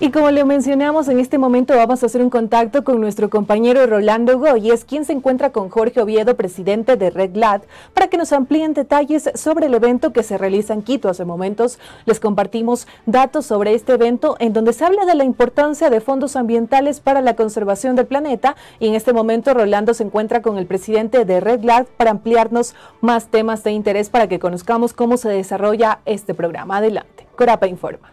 Y como le mencionamos, en este momento vamos a hacer un contacto con nuestro compañero Rolando Goyes, quien se encuentra con Jorge Oviedo, presidente de Red Glad, para que nos amplíen detalles sobre el evento que se realiza en Quito. Hace momentos les compartimos datos sobre este evento en donde se habla de la importancia de fondos ambientales para la conservación del planeta y en este momento Rolando se encuentra con el presidente de Red Glad para ampliarnos más temas de interés para que conozcamos cómo se desarrolla este programa. Adelante. Corapa Informa.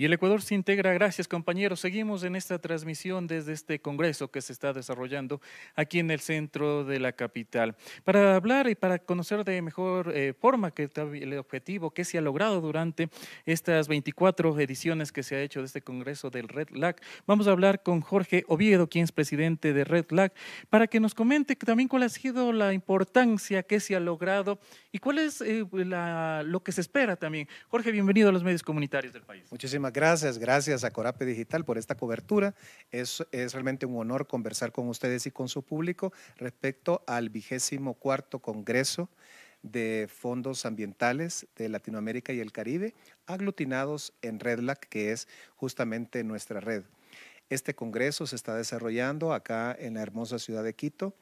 Y el Ecuador se integra. Gracias, compañeros. Seguimos en esta transmisión desde este congreso que se está desarrollando aquí en el centro de la capital. Para hablar y para conocer de mejor eh, forma que el objetivo que se ha logrado durante estas 24 ediciones que se ha hecho de este congreso del Red Lag, vamos a hablar con Jorge Oviedo, quien es presidente de Red Lag, para que nos comente también cuál ha sido la importancia que se ha logrado y cuál es eh, lo que se espera también. Jorge, bienvenido a los medios comunitarios del país. Muchísimas gracias. Gracias a Corape Digital por esta cobertura. Es, realmente un honor conversar con ustedes y con su público respecto al vigésimo cuarto Congreso de Fondos Ambientales de Latinoamérica y el Caribe, aglutinados en RedLAC, que es justamente nuestra red. Este congreso se está desarrollando acá en la hermosa ciudad de Quito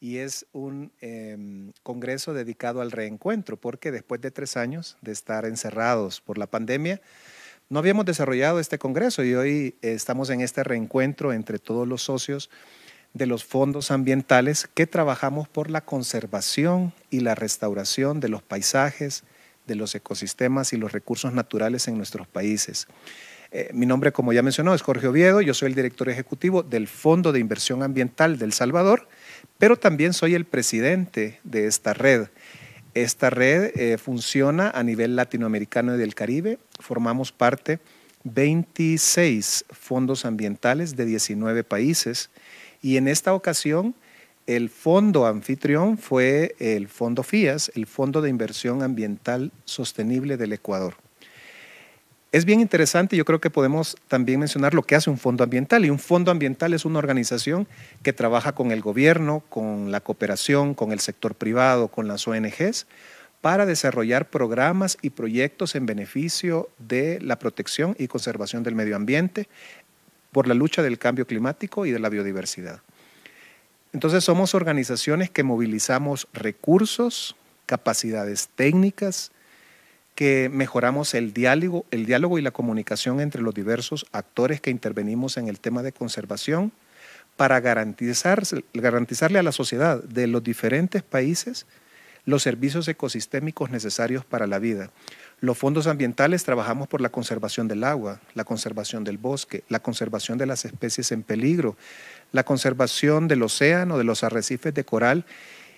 y es un em, congreso dedicado al reencuentro, porque después de tres años de estar encerrados por la pandemia, no habíamos desarrollado este congreso y hoy eh, estamos en este reencuentro entre todos los socios de los fondos ambientales que trabajamos por la conservación y la restauración de los paisajes, de los ecosistemas y los recursos naturales en nuestros países. Eh, mi nombre, como ya mencionó, es Jorge Oviedo, yo soy el director ejecutivo del Fondo de Inversión Ambiental del Salvador, pero también soy el presidente de esta red. Esta red eh, funciona a nivel latinoamericano y del Caribe. Formamos parte 26 fondos ambientales de 19 países y en esta ocasión el fondo anfitrión fue el Fondo FIAS, el Fondo de Inversión Ambiental Sostenible del Ecuador. Es bien interesante, yo creo que podemos también mencionar lo que hace un fondo ambiental. Y un fondo ambiental es una organización que trabaja con el gobierno, con la cooperación, con el sector privado, con las ONGs, para desarrollar programas y proyectos en beneficio de la protección y conservación del medio ambiente, por la lucha del cambio climático y de la biodiversidad. Entonces somos organizaciones que movilizamos recursos, capacidades técnicas, que mejoramos el diálogo, el diálogo y la comunicación entre los diversos actores que intervenimos en el tema de conservación para garantizar, garantizarle a la sociedad de los diferentes países los servicios ecosistémicos necesarios para la vida. Los fondos ambientales trabajamos por la conservación del agua, la conservación del bosque, la conservación de las especies en peligro, la conservación del océano, de los arrecifes de coral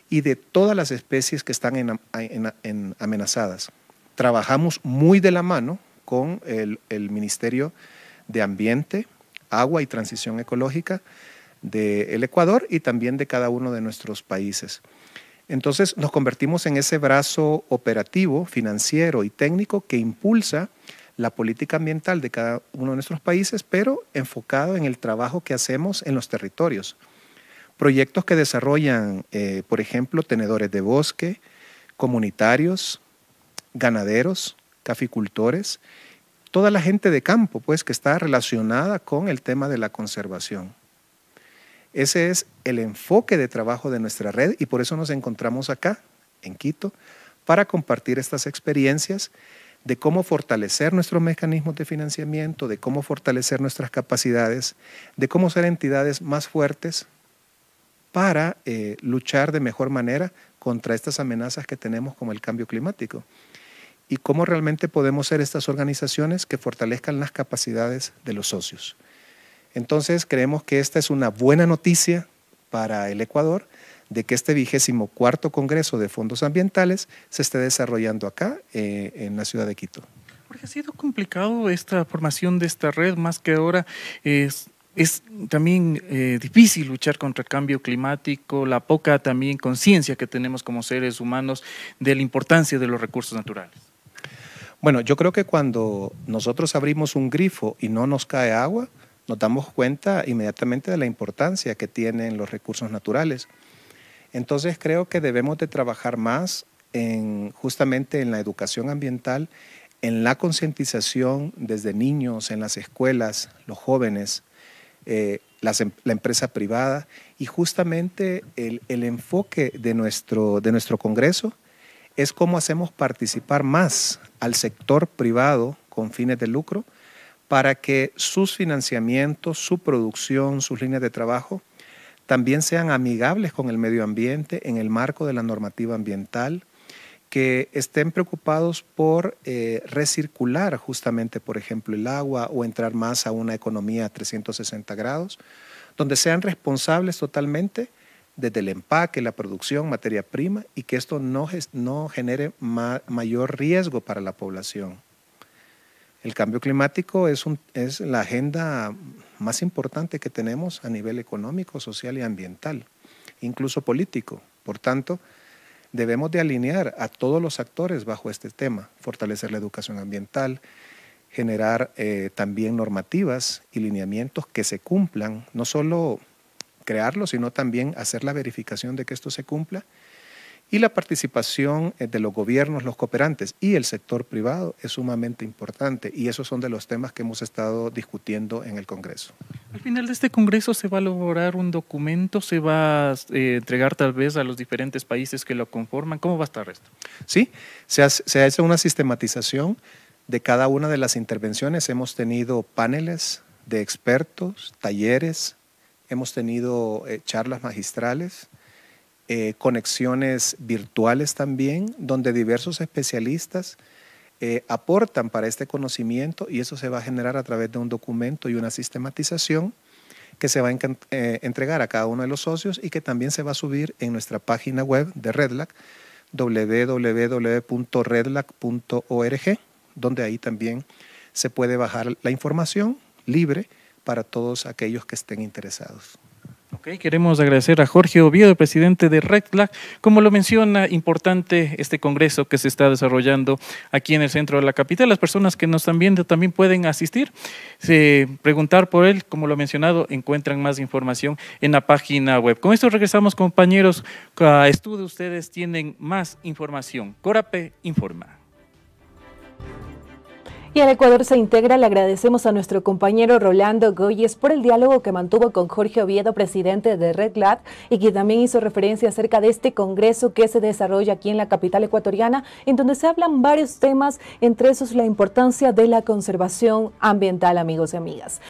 y de todas las especies que están amenazadas trabajamos muy de la mano con el, Ministerio de Ambiente, Agua y Transición Ecológica del Ecuador y también de cada uno de nuestros países. Entonces nos convertimos en ese brazo operativo, financiero y técnico que impulsa la política ambiental de cada uno de nuestros países, pero enfocado en el trabajo que hacemos en los territorios. Proyectos que desarrollan, eh, por ejemplo, tenedores de bosque, comunitarios, ganaderos, caficultores, toda la gente de campo, pues, que está relacionada con el tema de la conservación. Ese es el enfoque de trabajo de nuestra red y por eso nos encontramos acá, en Quito, para compartir estas experiencias de cómo fortalecer nuestros mecanismos de financiamiento, de cómo fortalecer nuestras capacidades, de cómo ser entidades más fuertes para eh, luchar de mejor manera contra estas amenazas que tenemos como el cambio climático y cómo realmente podemos ser estas organizaciones que fortalezcan las capacidades de los socios. Entonces creemos que esta es una buena noticia para el Ecuador de que este vigésimo cuarto Congreso de Fondos Ambientales se esté desarrollando acá eh, en la ciudad de Quito. Porque ha sido complicado esta formación de esta red, más que ahora es también eh, difícil luchar contra el cambio climático, la poca también conciencia que tenemos como seres humanos de la importancia de los recursos naturales. Bueno, yo creo que cuando nosotros abrimos un grifo y no nos cae agua, nos damos cuenta inmediatamente de la importancia que tienen los recursos naturales. Entonces creo que debemos de trabajar más justamente en la educación ambiental, en la concientización desde niños, en las escuelas, los jóvenes, eh, em-, la empresa privada y justamente el, el enfoque de nuestro, de nuestro Congreso es cómo hacemos participar más al sector privado con fines de lucro para que sus financiamientos, su producción, sus líneas de trabajo también sean amigables con el medio ambiente en el marco de la normativa ambiental, que estén preocupados por eh, recircular justamente, por ejemplo, el agua o entrar más a una economía a 360 grados, donde sean responsables totalmente desde el empaque, la producción, materia prima, y que esto no, no genere mayor riesgo para la población. El cambio climático es, la agenda más importante que tenemos a nivel económico, social y ambiental, incluso político. Por tanto, debemos de alinear a todos los actores bajo este tema, fortalecer la educación ambiental, generar eh, también normativas y lineamientos que se cumplan, no solo crearlo, sino también hacer la verificación de que esto se cumpla y la participación eh, de los gobiernos, los cooperantes y el sector privado es sumamente importante y esos son de los temas que hemos estado discutiendo en el Congreso. Al final de este Congreso se va a elaborar un documento, se va a eh, entregar tal vez a los diferentes países que lo conforman. ¿Cómo va a estar esto? Sí, se hace, se hace una sistematización de cada una de las intervenciones. Hemos tenido paneles de expertos, talleres, Hemos tenido eh, charlas magistrales, eh, conexiones virtuales también, donde diversos especialistas eh, aportan para este conocimiento y eso se va a generar a través de un documento y una sistematización que se va a entregar a cada uno de los socios y que también se va a subir en nuestra página web de RedLac, www.redlac.org, donde ahí también se puede bajar la información libre para todos aquellos que estén interesados. Ok, queremos agradecer a Jorge Oviedo, presidente de RedLAC. Como lo menciona, importante este congreso que se está desarrollando aquí en el centro de la capital. Las personas que nos están viendo también pueden asistir, preguntar por él. Como lo ha mencionado, encuentran más información en la página web. Con esto regresamos, compañeros. A estudio, ustedes tienen más información. Corape informa. Y al Ecuador se integra, le agradecemos a nuestro compañero Rolando Goyes por el diálogo que mantuvo con Jorge Oviedo, presidente de Red y que también hizo referencia acerca de este congreso que se desarrolla aquí en la capital ecuatoriana, en donde se hablan varios temas, entre esos la importancia de la conservación ambiental, amigos y amigas.